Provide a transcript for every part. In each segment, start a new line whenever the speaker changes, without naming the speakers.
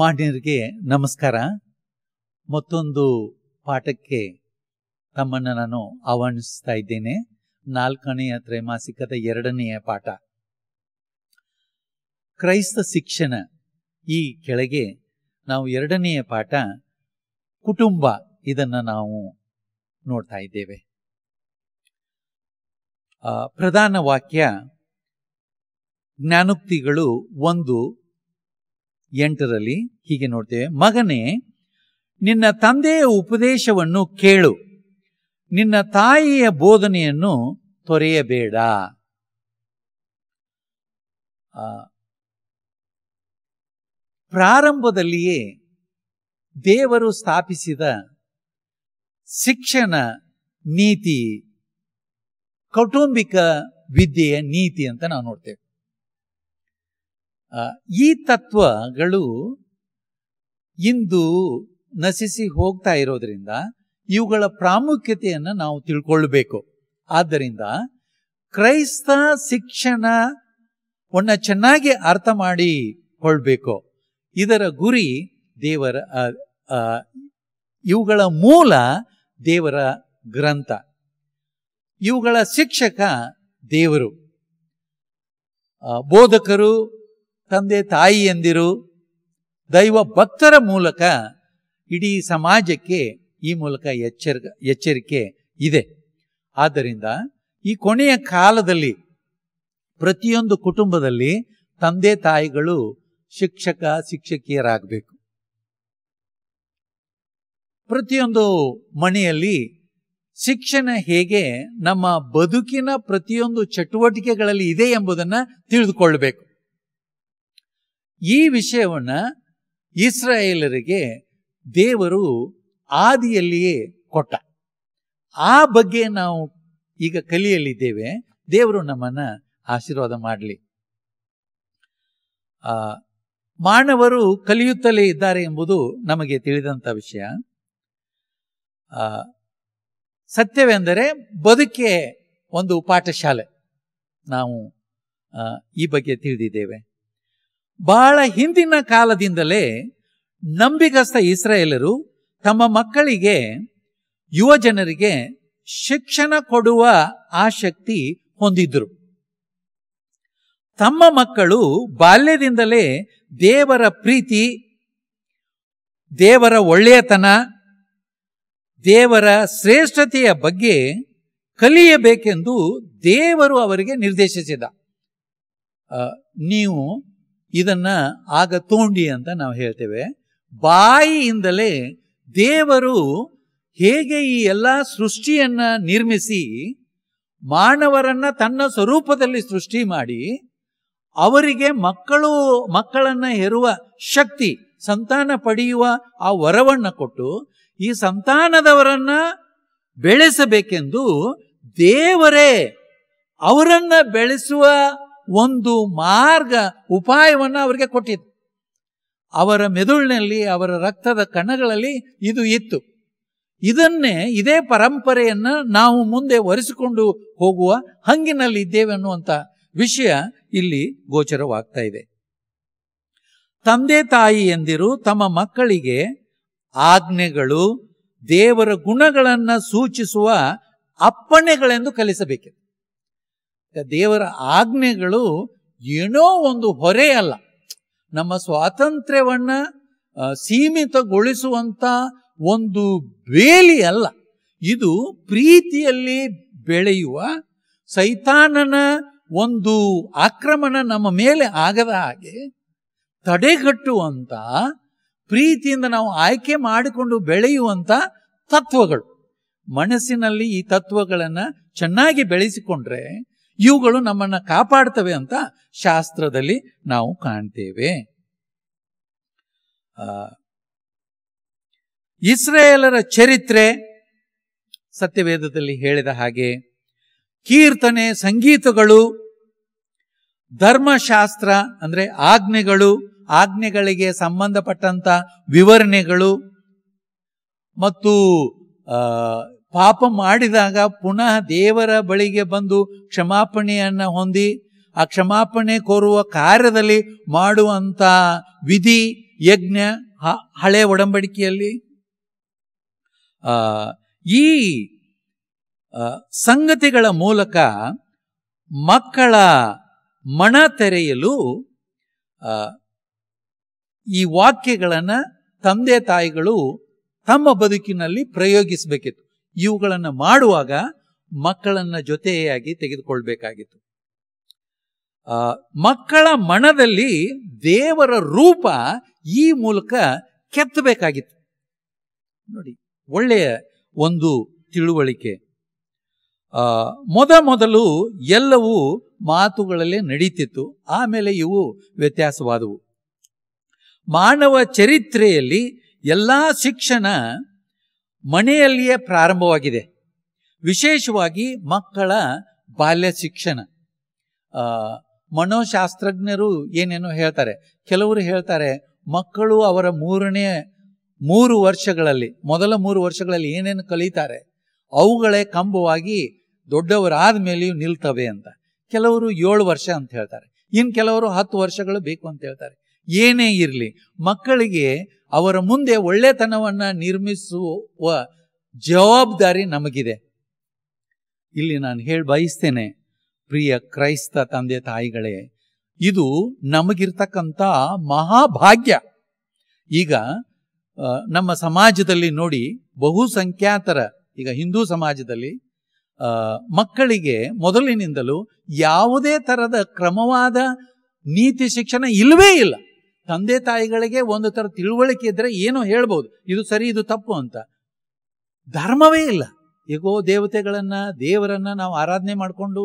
ಮಾನ್ಯರಿಗೆ ನಮಸ್ಕಾರ ಮತ್ತೊಂದು ಪಾಠಕ್ಕೆ ತಮ್ಮನ್ನು ನಾನು ಆಹ್ವಾನಿಸ್ತಾ ಇದ್ದೇನೆ ನಾಲ್ಕನೆಯ ತ್ರೈಮಾಸಿಕದ ಎರಡನೆಯ ಪಾಠ ಕ್ರೈಸ್ತ ಶಿಕ್ಷಣ ಈ ಕೆಳಗೆ ನಾವು ಎರಡನೆಯ ಪಾಠ ಕುಟುಂಬ ಇದನ್ನು ನಾವು ನೋಡ್ತಾ ಇದ್ದೇವೆ ಪ್ರಧಾನ ವಾಕ್ಯ ಜ್ಞಾನೋಕ್ತಿಗಳು ಒಂದು ಎಂಟರಲ್ಲಿ ಹೀಗೆ ನೋಡ್ತೇವೆ ಮಗನೇ ನಿನ್ನ ತಂದೆಯ ಉಪದೇಶವನ್ನು ಕೇಳು ನಿನ್ನ ತಾಯಿಯ ಬೋಧನೆಯನ್ನು ತೊರೆಯಬೇಡ ಪ್ರಾರಂಭದಲ್ಲಿಯೇ ದೇವರು ಸ್ಥಾಪಿಸಿದ ಶಿಕ್ಷಣ ನೀತಿ ಕೌಟುಂಬಿಕ ವಿದ್ಯೆಯ ನೀತಿ ಅಂತ ನಾವು ನೋಡ್ತೇವೆ ಈ ತತ್ವಗಳು ಇಂದು ನಶಿಸಿ ಹೋಗ್ತಾ ಇರೋದ್ರಿಂದ ಇವುಗಳ ಪ್ರಾಮುಖ್ಯತೆಯನ್ನು ನಾವು ತಿಳ್ಕೊಳ್ಬೇಕು ಆದ್ದರಿಂದ ಕ್ರೈಸ್ತ ಶಿಕ್ಷಣವನ್ನು ಚೆನ್ನಾಗಿ ಅರ್ಥ ಮಾಡಿಕೊಳ್ಬೇಕು ಇದರ ಗುರಿ ದೇವರ ಇವುಗಳ ಮೂಲ ದೇವರ ಗ್ರಂಥ ಇವುಗಳ ಶಿಕ್ಷಕ ದೇವರು ಬೋಧಕರು ತಂದೆ ತಾಯಿ ಎಂದಿರು ದೈವ ಭಕ್ತರ ಮೂಲಕ ಇಡೀ ಸಮಾಜಕ್ಕೆ ಈ ಮೂಲಕ ಎಚ್ಚರ ಎಚ್ಚರಿಕೆ ಇದೆ ಆದ್ದರಿಂದ ಈ ಕೊನೆಯ ಕಾಲದಲ್ಲಿ ಪ್ರತಿಯೊಂದು ಕುಟುಂಬದಲ್ಲಿ ತಂದೆ ತಾಯಿಗಳು ಶಿಕ್ಷಕ ಶಿಕ್ಷಕಿಯರಾಗಬೇಕು ಪ್ರತಿಯೊಂದು ಮನೆಯಲ್ಲಿ ಶಿಕ್ಷಣ ಹೇಗೆ ನಮ್ಮ ಬದುಕಿನ ಪ್ರತಿಯೊಂದು ಚಟುವಟಿಕೆಗಳಲ್ಲಿ ಇದೆ ಎಂಬುದನ್ನು ತಿಳಿದುಕೊಳ್ಳಬೇಕು ಈ ವಿಷಯವನ್ನು ಇಸ್ರಾಯೇಲರಿಗೆ ದೇವರು ಆದಿಯಲ್ಲಿಯೇ ಕೊಟ್ಟ ಆ ಬಗ್ಗೆ ನಾವು ಈಗ ಕಲಿಯಲಿದ್ದೇವೆ ದೇವರು ನಮ್ಮನ್ನ ಆಶೀರ್ವಾದ ಮಾಡಲಿ ಮಾನವರು ಕಲಿಯುತ್ತಲೇ ಇದ್ದಾರೆ ಎಂಬುದು ನಮಗೆ ತಿಳಿದಂತ ವಿಷಯ ಸತ್ಯವೆಂದರೆ ಬದುಕೆ ಒಂದು ಪಾಠಶಾಲೆ ನಾವು ಈ ಬಗ್ಗೆ ತಿಳಿದಿದ್ದೇವೆ ಬಹಳ ಹಿಂದಿನ ಕಾಲದಿಂದಲೇ ನಂಬಿಗಸ್ತ ಇಸ್ರಾಯೇಲರು ತಮ್ಮ ಮಕ್ಕಳಿಗೆ ಯುವ ಜನರಿಗೆ ಶಿಕ್ಷಣ ಕೊಡುವ ಆಸಕ್ತಿ ಹೊಂದಿದ್ರು ತಮ್ಮ ಮಕ್ಕಳು ಬಾಲ್ಯದಿಂದಲೇ ದೇವರ ಪ್ರೀತಿ ದೇವರ ಒಳ್ಳೆಯತನ ದೇವರ ಶ್ರೇಷ್ಠತೆಯ ಬಗ್ಗೆ ಕಲಿಯಬೇಕೆಂದು ದೇವರು ಅವರಿಗೆ ನಿರ್ದೇಶಿಸಿದ ನೀವು ಇದನ್ನ ಆಗ ತೋಂಡಿ ಅಂತ ನಾವು ಹೇಳ್ತೇವೆ ಬಾಯಿಯಿಂದಲೇ ದೇವರು ಹೇಗೆ ಈ ಎಲ್ಲ ಸೃಷ್ಟಿಯನ್ನು ನಿರ್ಮಿಸಿ ಮಾನವರನ್ನು ತನ್ನ ಸ್ವರೂಪದಲ್ಲಿ ಸೃಷ್ಟಿ ಮಾಡಿ ಅವರಿಗೆ ಮಕ್ಕಳು ಮಕ್ಕಳನ್ನು ಹೆರುವ ಶಕ್ತಿ ಸಂತಾನ ಪಡೆಯುವ ಆ ವರವನ್ನು ಕೊಟ್ಟು ಈ ಸಂತಾನದವರನ್ನ ಬೆಳೆಸಬೇಕೆಂದು ದೇವರೇ ಅವರನ್ನು ಬೆಳೆಸುವ ಒಂದು ಮಾರ್ಗ ಉಪಾಯವನ್ನು ಅವರಿಗೆ ಕೊಟ್ಟಿತ್ತು ಅವರ ಮೆದುಳಿನಲ್ಲಿ ಅವರ ರಕ್ತದ ಕಣಗಳಲ್ಲಿ ಇದು ಇತ್ತು ಇದನ್ನೇ ಇದೇ ಪರಂಪರೆಯನ್ನು ನಾವು ಮುಂದೆ ಒರೆಸಿಕೊಂಡು ಹೋಗುವ ಹಂಗಿನಲ್ಲಿ ಇದ್ದೇವೆ ಅನ್ನುವಂಥ ವಿಷಯ ಇಲ್ಲಿ ಗೋಚರವಾಗ್ತಾ ಇದೆ ತಂದೆ ತಾಯಿ ಎಂದಿರು ತಮ್ಮ ಮಕ್ಕಳಿಗೆ ಆಜ್ಞೆಗಳು ದೇವರ ಗುಣಗಳನ್ನು ಸೂಚಿಸುವ ಅಪ್ಪಣೆಗಳೆಂದು ಕಲಿಸಬೇಕಿದೆ ದೇವರ ಆಜ್ಞೆಗಳು ಏನೋ ಒಂದು ಹೊರೆಯಲ್ಲ ನಮ್ಮ ಸ್ವಾತಂತ್ರ್ಯವನ್ನು ಸೀಮಿತಗೊಳಿಸುವಂಥ ಒಂದು ಬೇಲಿ ಅಲ್ಲ ಇದು ಪ್ರೀತಿಯಲ್ಲಿ ಬೆಳೆಯುವ ಸೈತಾನನ ಒಂದು ಆಕ್ರಮಣ ನಮ್ಮ ಮೇಲೆ ಆಗದ ಹಾಗೆ ತಡೆಗಟ್ಟುವಂಥ ಪ್ರೀತಿಯಿಂದ ನಾವು ಆಯ್ಕೆ ಮಾಡಿಕೊಂಡು ಬೆಳೆಯುವಂಥ ತತ್ವಗಳು ಮನಸ್ಸಿನಲ್ಲಿ ಈ ತತ್ವಗಳನ್ನು ಚೆನ್ನಾಗಿ ಬೆಳೆಸಿಕೊಂಡ್ರೆ ಇವುಗಳು ನಮ್ಮನ್ನ ಕಾಪಾಡ್ತವೆ ಅಂತ ಶಾಸ್ತ್ರದಲ್ಲಿ ನಾವು ಕಾಣ್ತೇವೆ ಇಸ್ರೇಲರ ಚರಿತ್ರೆ ಸತ್ಯವೇದದಲ್ಲಿ ಹೇಳಿದ ಹಾಗೆ ಕೀರ್ತನೆ ಸಂಗೀತಗಳು ಧರ್ಮಶಾಸ್ತ್ರ ಅಂದರೆ ಆಜ್ಞೆಗಳು ಆಜ್ಞೆಗಳಿಗೆ ಸಂಬಂಧಪಟ್ಟಂಥ ವಿವರಣೆಗಳು ಮತ್ತು ಪಾಪ ಮಾಡಿದಾಗ ಪುನಃ ದೇವರ ಬಳಿಗೆ ಬಂದು ಕ್ಷಮಾಪಣೆಯನ್ನು ಹೊಂದಿ ಆ ಕ್ಷಮಾಪಣೆ ಕೋರುವ ಕಾರ್ಯದಲ್ಲಿ ಮಾಡುವಂಥ ವಿಧಿ ಯಜ್ಞ ಹಳೆ ಒಡಂಬಡಿಕೆಯಲ್ಲಿ ಈ ಸಂಗತಿಗಳ ಮೂಲಕ ಮಕ್ಕಳ ಮಣ ತೆರೆಯಲು ಈ ವಾಕ್ಯಗಳನ್ನು ತಂದೆ ತಾಯಿಗಳು ತಮ್ಮ ಬದುಕಿನಲ್ಲಿ ಪ್ರಯೋಗಿಸಬೇಕಿತ್ತು ಇವುಗಳನ್ನು ಮಾಡುವಾಗ ಮಕ್ಕಳನ್ನ ಜೊತೆಯಾಗಿ ತೆಗೆದುಕೊಳ್ಬೇಕಾಗಿತ್ತು ಮಕ್ಕಳ ಮನದಲ್ಲಿ ದೇವರ ರೂಪ ಈ ಮೂಲಕ ಕೆತ್ತಬೇಕಾಗಿತ್ತು ನೋಡಿ ಒಳ್ಳೆಯ ಒಂದು ತಿಳುವಳಿಕೆ ಮೊದ ಮೊದಲು ಎಲ್ಲವೂ ಮಾತುಗಳಲ್ಲೇ ನಡೀತಿತ್ತು ಆಮೇಲೆ ಇವು ವ್ಯತ್ಯಾಸವಾದವು ಮಾನವ ಚರಿತ್ರೆಯಲ್ಲಿ ಎಲ್ಲ ಶಿಕ್ಷಣ ಮನೆಯಲ್ಲಿಯೇ ಪ್ರಾರಂಭವಾಗಿದೆ ವಿಶೇಷವಾಗಿ ಮಕ್ಕಳ ಬಾಲ್ಯ ಶಿಕ್ಷಣ ಮನೋಶಾಸ್ತ್ರಜ್ಞರು ಏನೇನೋ ಹೇಳ್ತಾರೆ ಕೆಲವರು ಹೇಳ್ತಾರೆ ಮಕ್ಕಳು ಅವರ ಮೂರನೇ ಮೂರು ವರ್ಷಗಳಲ್ಲಿ ಮೊದಲ ಮೂರು ವರ್ಷಗಳಲ್ಲಿ ಏನೇನು ಕಲಿತಾರೆ ಅವುಗಳೇ ಕಂಬವಾಗಿ ದೊಡ್ಡವರಾದ ಮೇಲೆಯೂ ನಿಲ್ತವೆ ಅಂತ ಕೆಲವರು ಏಳು ವರ್ಷ ಅಂತ ಹೇಳ್ತಾರೆ ಇನ್ನು ಕೆಲವರು ಹತ್ತು ವರ್ಷಗಳು ಬೇಕು ಅಂತ ಹೇಳ್ತಾರೆ ಏನೇ ಇರಲಿ ಮಕ್ಕಳಿಗೆ ಅವರ ಮುಂದೆ ಒಳ್ಳೆತನವನ್ನು ನಿರ್ಮಿಸುವ ಜವಾಬ್ದಾರಿ ನಮಗಿದೆ ಇಲ್ಲಿ ನಾನು ಹೇಳಿ ಬಯಸ್ತೇನೆ ಪ್ರಿಯ ಕ್ರೈಸ್ತ ತಂದೆ ತಾಯಿಗಳೇ ಇದು ನಮಗಿರ್ತಕ್ಕಂಥ ಮಹಾಭಾಗ್ಯ ಈಗ ನಮ್ಮ ಸಮಾಜದಲ್ಲಿ ನೋಡಿ ಬಹುಸಂಖ್ಯಾತರ ಈಗ ಹಿಂದೂ ಸಮಾಜದಲ್ಲಿ ಮಕ್ಕಳಿಗೆ ಮೊದಲಿನಿಂದಲೂ ಯಾವುದೇ ಥರದ ಕ್ರಮವಾದ ನೀತಿ ಶಿಕ್ಷಣ ಇಲ್ಲವೇ ಇಲ್ಲ ತಂದೆ ತಾಯಿಗಳಿಗೆ ಒಂದು ಥರ ತಿಳುವಳಿಕೆ ಇದ್ದರೆ ಏನೋ ಹೇಳ್ಬೋದು ಇದು ಸರಿ ಇದು ತಪ್ಪು ಅಂತ ಧರ್ಮವೇ ಇಲ್ಲ ಹೇಗೋ ದೇವತೆಗಳನ್ನು ದೇವರನ್ನು ನಾವು ಆರಾಧನೆ ಮಾಡಿಕೊಂಡು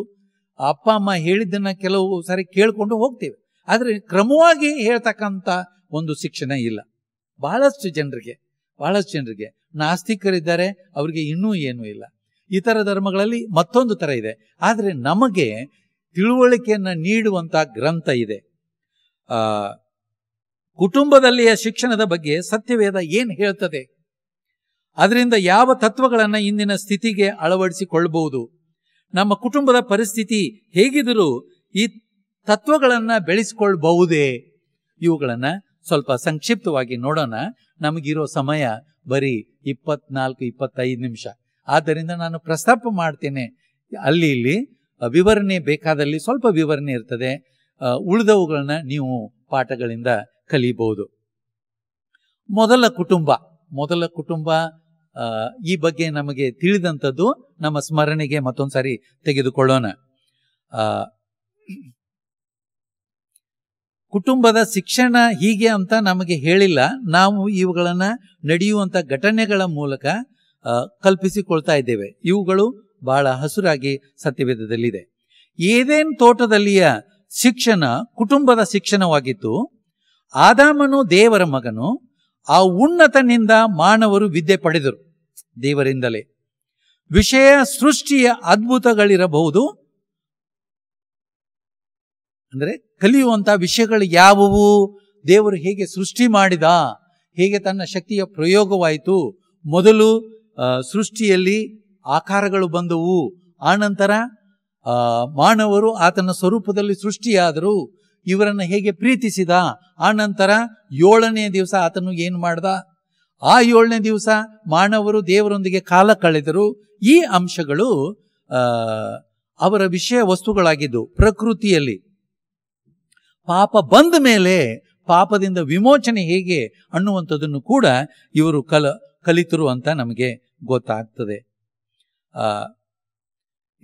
ಅಪ್ಪ ಅಮ್ಮ ಹೇಳಿದ್ದನ್ನು ಕೆಲವು ಸರಿ ಕೇಳಿಕೊಂಡು ಹೋಗ್ತೇವೆ ಆದರೆ ಕ್ರಮವಾಗಿ ಹೇಳ್ತಕ್ಕಂಥ ಒಂದು ಶಿಕ್ಷಣ ಇಲ್ಲ ಬಹಳಷ್ಟು ಜನರಿಗೆ ಬಹಳಷ್ಟು ಜನರಿಗೆ ನಾಸ್ತಿಕರಿದ್ದಾರೆ ಅವರಿಗೆ ಇನ್ನೂ ಏನೂ ಇಲ್ಲ ಇತರ ಧರ್ಮಗಳಲ್ಲಿ ಮತ್ತೊಂದು ಥರ ಇದೆ ಆದರೆ ನಮಗೆ ತಿಳುವಳಿಕೆಯನ್ನು ನೀಡುವಂಥ ಗ್ರಂಥ ಇದೆ ಕುಟುಂಬದಲ್ಲಿಯ ಶಿಕ್ಷಣದ ಬಗ್ಗೆ ಸತ್ಯವೇದ ಏನು ಹೇಳ್ತದೆ ಅದರಿಂದ ಯಾವ ತತ್ವಗಳನ್ನು ಇಂದಿನ ಸ್ಥಿತಿಗೆ ಅಳವಡಿಸಿಕೊಳ್ಳಬಹುದು ನಮ್ಮ ಕುಟುಂಬದ ಪರಿಸ್ಥಿತಿ ಹೇಗಿದ್ದರೂ ಈ ತತ್ವಗಳನ್ನು ಬೆಳೆಸಿಕೊಳ್ಬಹುದೇ ಇವುಗಳನ್ನು ಸ್ವಲ್ಪ ಸಂಕ್ಷಿಪ್ತವಾಗಿ ನೋಡೋಣ ನಮಗಿರೋ ಸಮಯ ಬರೀ ಇಪ್ಪತ್ನಾಲ್ಕು ಇಪ್ಪತ್ತೈದು ನಿಮಿಷ ಆದ್ದರಿಂದ ನಾನು ಪ್ರಸ್ತಾಪ ಮಾಡ್ತೇನೆ ಅಲ್ಲಿ ಇಲ್ಲಿ ವಿವರಣೆ ಬೇಕಾದಲ್ಲಿ ಸ್ವಲ್ಪ ವಿವರಣೆ ಇರ್ತದೆ ಉಳಿದವುಗಳನ್ನ ನೀವು ಪಾಠಗಳಿಂದ ಕಲಿಬಹುದು ಮೊದಲ ಕುಟುಂಬ ಮೊದಲ ಕುಟುಂಬ ಈ ಬಗ್ಗೆ ನಮಗೆ ತಿಳಿದಂಥದ್ದು ನಮ್ಮ ಸ್ಮರಣೆಗೆ ಮತ್ತೊಂದ್ಸರಿ ತೆಗೆದುಕೊಳ್ಳೋಣ ತೆಗೆದುಕೊಳ್ಳೋಣ ಕುಟುಂಬದ ಶಿಕ್ಷಣ ಹೀಗೆ ಅಂತ ನಮಗೆ ಹೇಳಿಲ್ಲ ನಾವು ಇವುಗಳನ್ನು ನಡೆಯುವಂತ ಘಟನೆಗಳ ಮೂಲಕ ಕಲ್ಪಿಸಿಕೊಳ್ತಾ ಇದ್ದೇವೆ ಇವುಗಳು ಬಹಳ ಹಸುರಾಗಿ ಸತ್ಯವೇದದಲ್ಲಿದೆ ಏದೇನ್ ತೋಟದಲ್ಲಿಯ ಶಿಕ್ಷಣ ಕುಟುಂಬದ ಶಿಕ್ಷಣವಾಗಿತ್ತು ಆದಾಮನು ದೇವರ ಮಗನು ಆ ಉನ್ನತನಿಂದ ಮಾನವರು ವಿದ್ಯೆ ಪಡೆದರು ದೇವರಿಂದಲೇ ವಿಷಯ ಸೃಷ್ಟಿಯ ಅದ್ಭುತಗಳಿರಬಹುದು ಅಂದರೆ ಕಲಿಯುವಂಥ ವಿಷಯಗಳು ಯಾವುವು ದೇವರು ಹೇಗೆ ಸೃಷ್ಟಿ ಮಾಡಿದ ಹೇಗೆ ತನ್ನ ಶಕ್ತಿಯ ಪ್ರಯೋಗವಾಯಿತು ಮೊದಲು ಸೃಷ್ಟಿಯಲ್ಲಿ ಆಕಾರಗಳು ಬಂದವು ಆನಂತರ ಮಾನವರು ಆತನ ಸ್ವರೂಪದಲ್ಲಿ ಸೃಷ್ಟಿಯಾದರು ಇವರನ್ನ ಹೇಗೆ ಪ್ರೀತಿಸಿದ ಆ ನಂತರ ಏಳನೇ ದಿವಸ ಆತನು ಏನು ಮಾಡ್ದ ಆ ಏಳನೇ ದಿವಸ ಮಾನವರು ದೇವರೊಂದಿಗೆ ಕಾಲ ಕಳೆದರು ಈ ಅಂಶಗಳು ಅವರ ವಿಷಯ ವಸ್ತುಗಳಾಗಿದ್ದು ಪ್ರಕೃತಿಯಲ್ಲಿ ಪಾಪ ಬಂದ ಮೇಲೆ ಪಾಪದಿಂದ ವಿಮೋಚನೆ ಹೇಗೆ ಅನ್ನುವಂಥದ್ದನ್ನು ಕೂಡ ಇವರು ಕಲ ಕಲಿತರು ಅಂತ ನಮಗೆ ಗೊತ್ತಾಗ್ತದೆ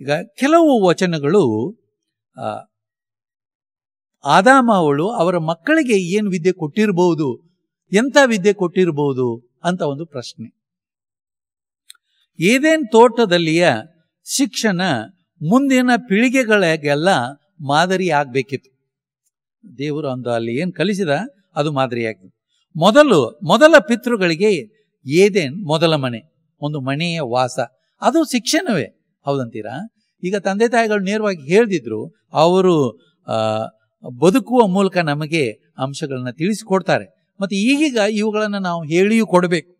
ಈಗ ಕೆಲವು ವಚನಗಳು ಆದಾಮ ಅವಳು ಅವರ ಮಕ್ಕಳಿಗೆ ಏನು ವಿದ್ಯೆ ಕೊಟ್ಟಿರಬಹುದು ಎಂಥ ವಿದ್ಯೆ ಕೊಟ್ಟಿರಬಹುದು ಅಂತ ಒಂದು ಪ್ರಶ್ನೆ ಏದೇನ್ ತೋಟದಲ್ಲಿಯ ಶಿಕ್ಷಣ ಮುಂದಿನ ಪೀಳಿಗೆಗಳಿಗೆಲ್ಲ ಮಾದರಿ ಆಗಬೇಕಿತ್ತು ದೇವರು ಅಂದು ಅಲ್ಲಿ ಏನು ಕಲಿಸಿದ ಅದು ಮಾದರಿಯಾಗಿದೆ ಮೊದಲು ಮೊದಲ ಪಿತೃಗಳಿಗೆ ಏದೇನ್ ಮೊದಲ ಮನೆ ಒಂದು ಮನೆಯ ವಾಸ ಅದು ಶಿಕ್ಷಣವೇ ಹೌದಂತೀರಾ ಈಗ ತಂದೆ ತಾಯಿಗಳು ನೇರವಾಗಿ ಹೇಳ್ದಿದ್ರು ಅವರು ಬದುಕುವ ಮೂಲಕ ನಮಗೆ ಅಂಶಗಳನ್ನು ತಿಳಿಸಿಕೊಡ್ತಾರೆ ಮತ್ತು ಈಗೀಗ ಇವುಗಳನ್ನು ನಾವು ಹೇಳಿಯೂ ಕೊಡಬೇಕು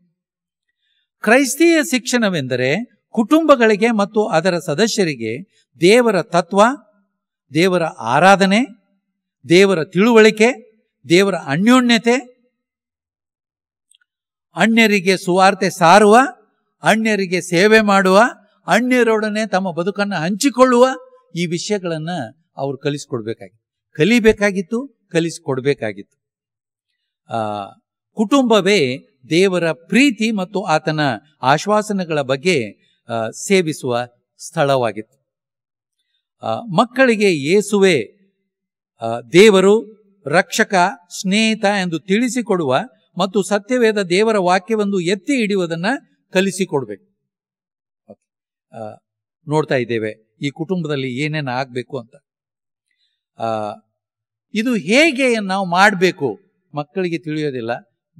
ಕ್ರೈಸ್ತೀಯ ಶಿಕ್ಷಣವೆಂದರೆ ಕುಟುಂಬಗಳಿಗೆ ಮತ್ತು ಅದರ ಸದಸ್ಯರಿಗೆ ದೇವರ ತತ್ವ ದೇವರ ಆರಾಧನೆ ದೇವರ ತಿಳುವಳಿಕೆ ದೇವರ ಅನ್ಯೋನ್ಯತೆ ಅಣ್ಯರಿಗೆ ಸುವಾರ್ತೆ ಸಾರುವ ಅಣ್ಯರಿಗೆ ಸೇವೆ ಮಾಡುವ ಅಣ್ಯರೊಡನೆ ತಮ್ಮ ಬದುಕನ್ನು ಹಂಚಿಕೊಳ್ಳುವ ಈ ವಿಷಯಗಳನ್ನು ಅವರು ಕಲಿಸಿಕೊಡ್ಬೇಕಾಗಿದೆ ಕಲಿಬೇಕಾಗಿತ್ತು ಕಲಿಸಿಕೊಡ್ಬೇಕಾಗಿತ್ತು ಕುಟುಂಬವೇ ದೇವರ ಪ್ರೀತಿ ಮತ್ತು ಆತನ ಆಶ್ವಾಸನೆಗಳ ಬಗ್ಗೆ ಸೇವಿಸುವ ಸ್ಥಳವಾಗಿತ್ತು ಮಕ್ಕಳಿಗೆ ಯೇಸುವೆ ದೇವರು ರಕ್ಷಕ ಸ್ನೇಹಿತ ಎಂದು ತಿಳಿಸಿಕೊಡುವ ಮತ್ತು ಸತ್ಯವೇದ ದೇವರ ವಾಕ್ಯವೆಂದು ಎತ್ತಿ ಹಿಡಿಯುವುದನ್ನು ಕಲಿಸಿಕೊಡ್ಬೇಕು ನೋಡ್ತಾ ಇದ್ದೇವೆ ಈ ಕುಟುಂಬದಲ್ಲಿ ಏನೇನು ಆಗಬೇಕು ಅಂತ ಇದು ಹೇಗೆ ನಾವು ಮಾಡಬೇಕು ಮಕ್ಕಳಿಗೆ ತಿಳಿಯೋದಿಲ್ಲ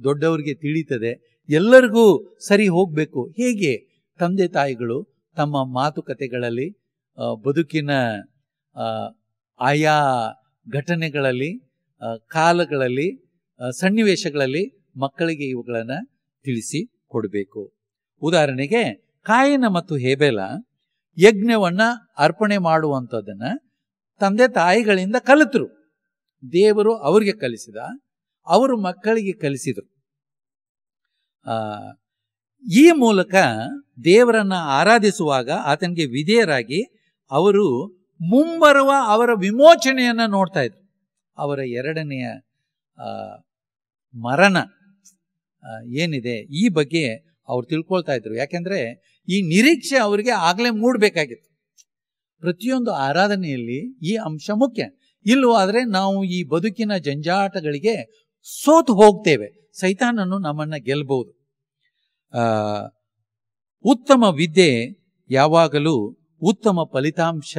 ದೊಡ್ಡವರಿಗೆ ತಿಳಿತದೆ ಎಲ್ಲರಿಗೂ ಸರಿ ಹೋಗಬೇಕು ಹೇಗೆ ತಂದೆ ತಾಯಿಗಳು ತಮ್ಮ ಮಾತುಕತೆಗಳಲ್ಲಿ ಬದುಕಿನ ಆಯಾ ಘಟನೆಗಳಲ್ಲಿ ಕಾಲಗಳಲ್ಲಿ ಸನ್ನಿವೇಶಗಳಲ್ಲಿ ಮಕ್ಕಳಿಗೆ ಇವುಗಳನ್ನು ತಿಳಿಸಿ ಕೊಡಬೇಕು ಉದಾಹರಣೆಗೆ ಕಾಯನ ಮತ್ತು ಹೇಬೆಲ ಯಜ್ಞವನ್ನು ಅರ್ಪಣೆ ಮಾಡುವಂಥದ್ದನ್ನು ತಂದೆ ತಾಯಿಗಳಿಂದ ಕಲಿತರು ದೇವರು ಅವರಿಗೆ ಕಲಿಸಿದ ಅವರು ಮಕ್ಕಳಿಗೆ ಕಲಿಸಿದರು ಈ ಮೂಲಕ ದೇವರನ್ನು ಆರಾಧಿಸುವಾಗ ಆತನಿಗೆ ವಿಧೇಯರಾಗಿ ಅವರು ಮುಂಬರುವ ಅವರ ವಿಮೋಚನೆಯನ್ನು ನೋಡ್ತಾ ಇದ್ರು ಅವರ ಎರಡನೆಯ ಮರಣ ಏನಿದೆ ಈ ಬಗ್ಗೆ ಅವ್ರು ತಿಳ್ಕೊಳ್ತಾ ಇದ್ರು ಯಾಕೆಂದರೆ ಈ ನಿರೀಕ್ಷೆ ಅವರಿಗೆ ಆಗಲೇ ಮೂಡಬೇಕಾಗಿತ್ತು ಪ್ರತಿಯೊಂದು ಆರಾಧನೆಯಲ್ಲಿ ಈ ಅಂಶ ಮುಖ್ಯ ಇಲ್ಲವಾದರೆ ನಾವು ಈ ಬದುಕಿನ ಜಂಜಾಟಗಳಿಗೆ ಸೋತು ಹೋಗ್ತೇವೆ ಸೈತಾನನ್ನು ನಮ್ಮನ್ನು ಗೆಲ್ಲಬಹುದು ಉತ್ತಮ ವಿದ್ಯೆ ಯಾವಾಗಲೂ ಉತ್ತಮ ಫಲಿತಾಂಶ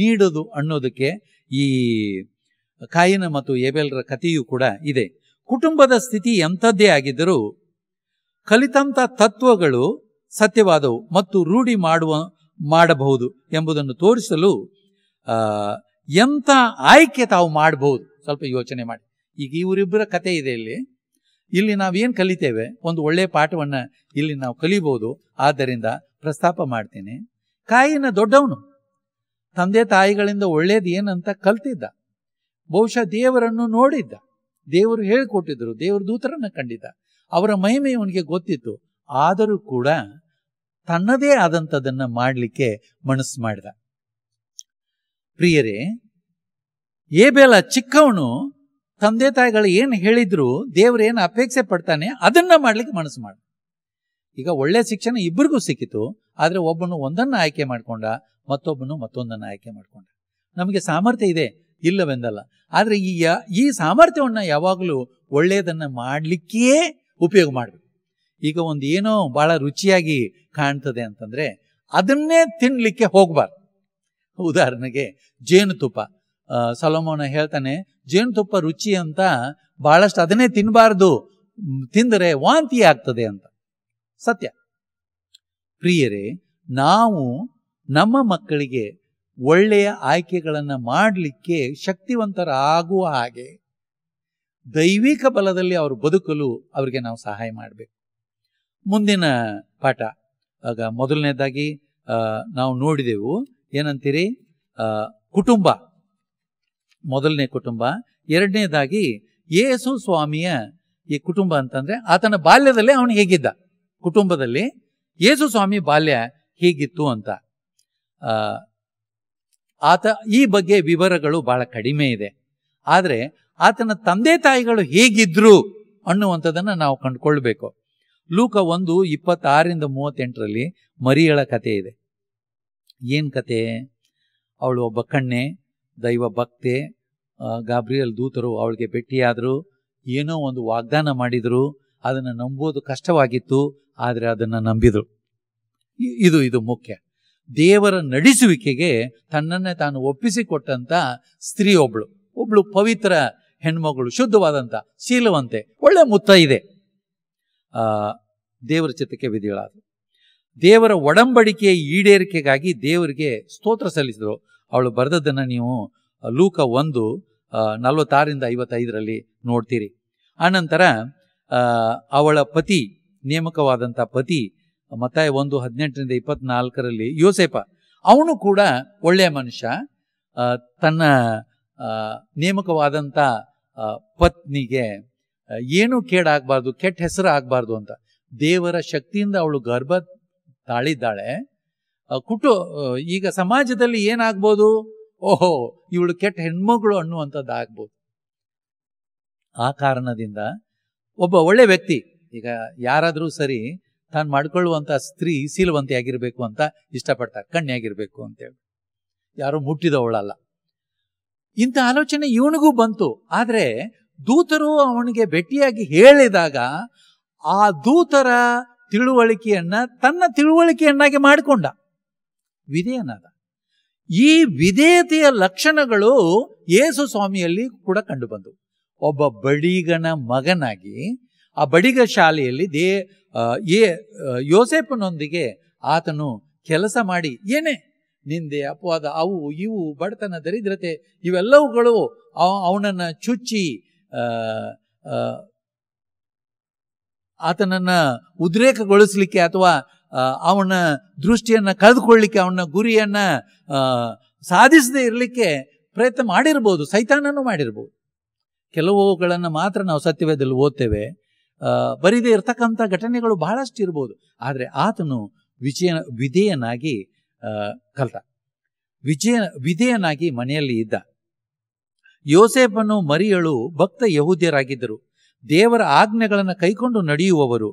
ನೀಡೋದು ಅನ್ನೋದಕ್ಕೆ ಈ ಕಾಯಿನ ಮತ್ತು ಏಬೆಲ್ರ ಕಥೆಯೂ ಕೂಡ ಇದೆ ಕುಟುಂಬದ ಸ್ಥಿತಿ ಎಂಥದ್ದೇ ಆಗಿದ್ದರೂ ಕಲಿತಂಥ ತತ್ವಗಳು ಸತ್ಯವಾದವು ಮತ್ತು ರೂಢಿ ಮಾಡುವ ಮಾಡಬಹುದು ಎಂಬುದನ್ನು ತೋರಿಸಲು ಎಂಥ ಆಯ್ಕೆ ತಾವು ಮಾಡಬಹುದು ಸ್ವಲ್ಪ ಯೋಚನೆ ಮಾಡಿ ಈಗ ಇವರಿಬ್ಬರ ಕತೆ ಇದೆ ಇಲ್ಲಿ ಇಲ್ಲಿ ನಾವು ಏನು ಕಲಿತೇವೆ ಒಂದು ಒಳ್ಳೆಯ ಪಾಠವನ್ನು ಇಲ್ಲಿ ನಾವು ಕಲಿಬಹುದು ಆದ್ದರಿಂದ ಪ್ರಸ್ತಾಪ ಮಾಡ್ತೇನೆ ಕಾಯಿನ ದೊಡ್ಡವನು ತಂದೆ ತಾಯಿಗಳಿಂದ ಒಳ್ಳೇದು ಏನಂತ ಕಲ್ತಿದ್ದ ಬಹುಶಃ ದೇವರನ್ನು ನೋಡಿದ್ದ ದೇವರು ಹೇಳಿಕೊಟ್ಟಿದ್ರು ದೇವರು ದೂತರನ್ನು ಕಂಡಿದ್ದ ಅವರ ಮಹಿಮೆ ಅವನಿಗೆ ಗೊತ್ತಿತ್ತು ಆದರೂ ಕೂಡ ತನ್ನದೇ ಆದಂಥದನ್ನು ಮಾಡಲಿಕ್ಕೆ ಮನಸ್ಸು ಮಾಡಿದ ಪ್ರಿಯರೇ ಏಬೇಲ ಚಿಕ್ಕವನು ತಂದೆ ತಾಯಿಗಳು ಏನು ಹೇಳಿದ್ರು ಏನು ಅಪೇಕ್ಷೆ ಪಡ್ತಾನೆ ಅದನ್ನ ಮಾಡ್ಲಿಕ್ಕೆ ಮನಸ್ಸು ಮಾಡ ಈಗ ಒಳ್ಳೆ ಶಿಕ್ಷಣ ಇಬ್ಬರಿಗೂ ಸಿಕ್ಕಿತು ಆದರೆ ಒಬ್ಬನು ಒಂದನ್ನು ಆಯ್ಕೆ ಮಾಡ್ಕೊಂಡ ಮತ್ತೊಬ್ಬನು ಮತ್ತೊಂದನ್ನು ಆಯ್ಕೆ ಮಾಡ್ಕೊಂಡ ನಮಗೆ ಸಾಮರ್ಥ್ಯ ಇದೆ ಇಲ್ಲವೆಂದಲ್ಲ ಆದರೆ ಈ ಈ ಸಾಮರ್ಥ್ಯವನ್ನು ಯಾವಾಗಲೂ ಒಳ್ಳೆಯದನ್ನು ಮಾಡಲಿಕ್ಕೇ ಉಪಯೋಗ ಮಾಡಬೇಕು ಈಗ ಒಂದು ಏನೋ ಬಹಳ ರುಚಿಯಾಗಿ ಕಾಣ್ತದೆ ಅಂತಂದ್ರೆ ಅದನ್ನೇ ತಿನ್ಲಿಕ್ಕೆ ಹೋಗ್ಬಾರ್ದು ಉದಾಹರಣೆಗೆ ಜೇನುತುಪ್ಪ ಸಲೋಮೋನ ಹೇಳ್ತಾನೆ ಜೇನುತುಪ್ಪ ರುಚಿ ಅಂತ ಬಹಳಷ್ಟು ಅದನ್ನೇ ತಿನ್ಬಾರ್ದು ತಿಂದರೆ ವಾಂತಿ ಆಗ್ತದೆ ಅಂತ ಸತ್ಯ ಪ್ರಿಯರೇ ನಾವು ನಮ್ಮ ಮಕ್ಕಳಿಗೆ ಒಳ್ಳೆಯ ಆಯ್ಕೆಗಳನ್ನು ಮಾಡಲಿಕ್ಕೆ ಶಕ್ತಿವಂತರಾಗುವ ಹಾಗೆ ದೈವಿಕ ಬಲದಲ್ಲಿ ಅವರು ಬದುಕಲು ಅವರಿಗೆ ನಾವು ಸಹಾಯ ಮಾಡಬೇಕು ಮುಂದಿನ ಪಾಠ ಆಗ ಮೊದಲನೇದಾಗಿ ನಾವು ನೋಡಿದೆವು ಏನಂತೀರಿ ಕುಟುಂಬ ಮೊದಲನೇ ಕುಟುಂಬ ಎರಡನೇದಾಗಿ ಯೇಸು ಸ್ವಾಮಿಯ ಈ ಕುಟುಂಬ ಅಂತಂದ್ರೆ ಆತನ ಬಾಲ್ಯದಲ್ಲೇ ಅವನು ಹೇಗಿದ್ದ ಕುಟುಂಬದಲ್ಲಿ ಯೇಸು ಸ್ವಾಮಿ ಬಾಲ್ಯ ಹೀಗಿತ್ತು ಅಂತ ಆತ ಈ ಬಗ್ಗೆ ವಿವರಗಳು ಬಹಳ ಕಡಿಮೆ ಇದೆ ಆದರೆ ಆತನ ತಂದೆ ತಾಯಿಗಳು ಹೇಗಿದ್ರು ಅನ್ನುವಂಥದ್ದನ್ನು ನಾವು ಕಂಡುಕೊಳ್ಬೇಕು ಲೂಕ ಒಂದು ಇಪ್ಪತ್ತಾರರಿಂದ ಮೂವತ್ತೆಂಟರಲ್ಲಿ ಮರಿಯಳ ಕಥೆ ಇದೆ ಏನು ಕತೆ ಅವಳು ಒಬ್ಬ ಕಣ್ಣೆ ದೈವ ಭಕ್ತೆ ಗಾಬ್ರಿಯಲ್ ದೂತರು ಅವಳಿಗೆ ಭೇಟಿಯಾದರು ಏನೋ ಒಂದು ವಾಗ್ದಾನ ಮಾಡಿದರು ಅದನ್ನು ನಂಬೋದು ಕಷ್ಟವಾಗಿತ್ತು ಆದರೆ ಅದನ್ನು ನಂಬಿದರು ಇದು ಇದು ಮುಖ್ಯ ದೇವರ ನಡೆಸುವಿಕೆಗೆ ತನ್ನನ್ನೇ ತಾನು ಒಪ್ಪಿಸಿಕೊಟ್ಟಂಥ ಸ್ತ್ರೀ ಒಬ್ಳು ಒಬ್ಳು ಪವಿತ್ರ ಹೆಣ್ಮಗಳು ಶುದ್ಧವಾದಂಥ ಶೀಲವಂತೆ ಒಳ್ಳೆ ಮುತ್ತ ಇದೆ ದೇವರ ಚಿತ್ತಕ್ಕೆ ವಿಧಿಗಳಾದರು ದೇವರ ಒಡಂಬಡಿಕೆಯ ಈಡೇರಿಕೆಗಾಗಿ ದೇವರಿಗೆ ಸ್ತೋತ್ರ ಸಲ್ಲಿಸಿದರು ಅವಳು ಬರೆದದ್ದನ್ನು ನೀವು ಲೂಕ ಒಂದು ನಲವತ್ತಾರರಿಂದ ಐವತ್ತೈದರಲ್ಲಿ ನೋಡ್ತೀರಿ ಆನಂತರ ಅವಳ ಪತಿ ನೇಮಕವಾದಂಥ ಪತಿ ಮತ್ತೆ ಒಂದು ಹದಿನೆಂಟರಿಂದ ಇಪ್ಪತ್ನಾಲ್ಕರಲ್ಲಿ ಯೋಸೇಪ ಅವನು ಕೂಡ ಒಳ್ಳೆಯ ಮನುಷ್ಯ ತನ್ನ ನೇಮಕವಾದಂಥ ಪತ್ನಿಗೆ ಏನೂ ಕೇಡಾಗಬಾರ್ದು ಕೆಟ್ಟ ಹೆಸರು ಆಗ್ಬಾರ್ದು ಅಂತ ದೇವರ ಶಕ್ತಿಯಿಂದ ಅವಳು ಗರ್ಭ ತಾಳಿದ್ದಾಳೆ ಕುಟು ಈಗ ಸಮಾಜದಲ್ಲಿ ಏನಾಗ್ಬೋದು ಓಹೋ ಇವಳು ಕೆಟ್ಟ ಹೆಣ್ಮಗಳು ಅನ್ನುವಂಥದ್ದು ಆಗ್ಬೋದು ಆ ಕಾರಣದಿಂದ ಒಬ್ಬ ಒಳ್ಳೆ ವ್ಯಕ್ತಿ ಈಗ ಯಾರಾದರೂ ಸರಿ ತಾನು ಮಾಡ್ಕೊಳ್ಳುವಂಥ ಸ್ತ್ರೀ ಸೀಲವಂತಿ ಆಗಿರಬೇಕು ಅಂತ ಇಷ್ಟಪಡ್ತಾರೆ ಕಣ್ಣಿಯಾಗಿರಬೇಕು ಅಂತೇಳಿ ಯಾರು ಮುಟ್ಟಿದವಳಲ್ಲ ಇಂಥ ಆಲೋಚನೆ ಇವನಿಗೂ ಬಂತು ಆದರೆ ದೂತರು ಅವನಿಗೆ ಭೇಟಿಯಾಗಿ ಹೇಳಿದಾಗ ಆ ದೂತರ ತಿಳುವಳಿಕೆಯನ್ನ ತನ್ನ ತಿಳುವಳಿಕೆಯನ್ನಾಗಿ ಮಾಡಿಕೊಂಡ ವಿಧೇಯನಾದ ಈ ವಿಧೇಯತೆಯ ಲಕ್ಷಣಗಳು ಯೇಸು ಸ್ವಾಮಿಯಲ್ಲಿ ಕೂಡ ಕಂಡುಬಂದವು ಒಬ್ಬ ಬಡಿಗನ ಮಗನಾಗಿ ಆ ಬಡಿಗ ಶಾಲೆಯಲ್ಲಿ ದೇ ಏ ಯೋಸೆಪ್ನೊಂದಿಗೆ ಆತನು ಕೆಲಸ ಮಾಡಿ ಏನೇ ನಿಂದೆ ಅಪವಾದ ಅವು ಇವು ಬಡತನ ದರಿದ್ರತೆ ಇವೆಲ್ಲವುಗಳು ಅವನನ್ನು ಚುಚ್ಚಿ ಆತನನ್ನು ಉದ್ರೇಕಗೊಳಿಸಲಿಕ್ಕೆ ಅಥವಾ ಅವನ ದೃಷ್ಟಿಯನ್ನು ಕಳೆದುಕೊಳ್ಳಲಿಕ್ಕೆ ಅವನ ಗುರಿಯನ್ನು ಸಾಧಿಸದೇ ಇರಲಿಕ್ಕೆ ಪ್ರಯತ್ನ ಮಾಡಿರ್ಬೋದು ಸೈತಾನನ್ನು ಮಾಡಿರ್ಬೋದು ಕೆಲವುಗಳನ್ನು ಮಾತ್ರ ನಾವು ಸತ್ಯವೇದಲ್ಲಿ ಓದ್ತೇವೆ ಬರೀದೇ ಇರ್ತಕ್ಕಂಥ ಘಟನೆಗಳು ಬಹಳಷ್ಟು ಇರ್ಬೋದು ಆದರೆ ಆತನು ವಿಜಯ ವಿಧೇಯನಾಗಿ ಕಲ್ತ ವಿಜಯ ವಿಧೇಯನಾಗಿ ಮನೆಯಲ್ಲಿ ಇದ್ದ ಯೋಸೇಫನು ಮರಿಯಳು ಭಕ್ತ ಯಹೂದ್ಯರಾಗಿದ್ದರು ದೇವರ ಆಜ್ಞೆಗಳನ್ನು ಕೈಕೊಂಡು ನಡೆಯುವವರು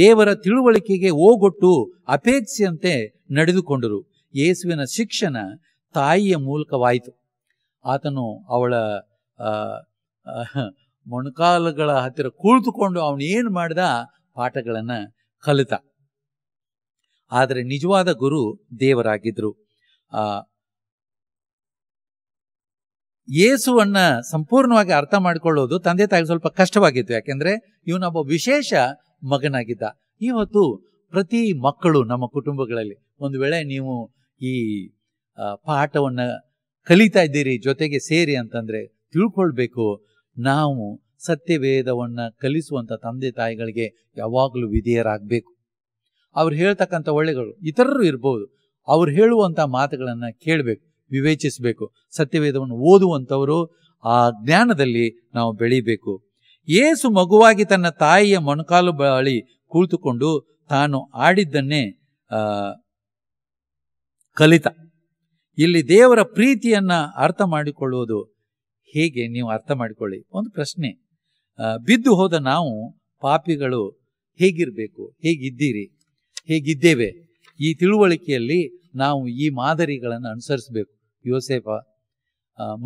ದೇವರ ತಿಳುವಳಿಕೆಗೆ ಓಗೊಟ್ಟು ಅಪೇಕ್ಷೆಯಂತೆ ನಡೆದುಕೊಂಡರು ಯೇಸುವಿನ ಶಿಕ್ಷಣ ತಾಯಿಯ ಮೂಲಕವಾಯಿತು ಆತನು ಅವಳ ಮೊಣಕಾಲುಗಳ ಹತ್ತಿರ ಕುಳಿತುಕೊಂಡು ಅವನೇನು ಮಾಡಿದ ಪಾಠಗಳನ್ನು ಕಲಿತ ಆದರೆ ನಿಜವಾದ ಗುರು ದೇವರಾಗಿದ್ದರು ಯೇಸುವನ್ನ ಸಂಪೂರ್ಣವಾಗಿ ಅರ್ಥ ಮಾಡಿಕೊಳ್ಳೋದು ತಂದೆ ತಾಯಿ ಸ್ವಲ್ಪ ಕಷ್ಟವಾಗಿತ್ತು ಯಾಕೆಂದ್ರೆ ಇವನೊಬ್ಬ ವಿಶೇಷ ಮಗನಾಗಿದ್ದ ಇವತ್ತು ಪ್ರತಿ ಮಕ್ಕಳು ನಮ್ಮ ಕುಟುಂಬಗಳಲ್ಲಿ ಒಂದು ವೇಳೆ ನೀವು ಈ ಪಾಠವನ್ನು ಕಲಿತಾ ಇದ್ದೀರಿ ಜೊತೆಗೆ ಸೇರಿ ಅಂತಂದರೆ ತಿಳ್ಕೊಳ್ಬೇಕು ನಾವು ಸತ್ಯವೇದವನ್ನು ಕಲಿಸುವಂಥ ತಂದೆ ತಾಯಿಗಳಿಗೆ ಯಾವಾಗಲೂ ವಿಧೇಯರಾಗಬೇಕು ಅವ್ರು ಹೇಳ್ತಕ್ಕಂಥ ಒಳ್ಳೆಗಳು ಇತರರು ಇರ್ಬೋದು ಅವ್ರು ಹೇಳುವಂಥ ಮಾತುಗಳನ್ನು ಕೇಳಬೇಕು ವಿವೇಚಿಸಬೇಕು ಸತ್ಯವೇದವನ್ನು ಓದುವಂಥವರು ಆ ಜ್ಞಾನದಲ್ಲಿ ನಾವು ಬೆಳೀಬೇಕು ಏಸು ಮಗುವಾಗಿ ತನ್ನ ತಾಯಿಯ ಮೊಣಕಾಲು ಬಳಿ ಕುಳಿತುಕೊಂಡು ತಾನು ಆಡಿದ್ದನ್ನೇ ಕಲಿತ ಇಲ್ಲಿ ದೇವರ ಪ್ರೀತಿಯನ್ನು ಅರ್ಥ ಮಾಡಿಕೊಳ್ಳುವುದು ಹೇಗೆ ನೀವು ಅರ್ಥ ಮಾಡಿಕೊಳ್ಳಿ ಒಂದು ಪ್ರಶ್ನೆ ಬಿದ್ದು ಹೋದ ನಾವು ಪಾಪಿಗಳು ಹೇಗಿರಬೇಕು ಹೇಗಿದ್ದೀರಿ ಹೇಗಿದ್ದೇವೆ ಈ ತಿಳುವಳಿಕೆಯಲ್ಲಿ ನಾವು ಈ ಮಾದರಿಗಳನ್ನು ಅನುಸರಿಸಬೇಕು ಯೋಸೇಫ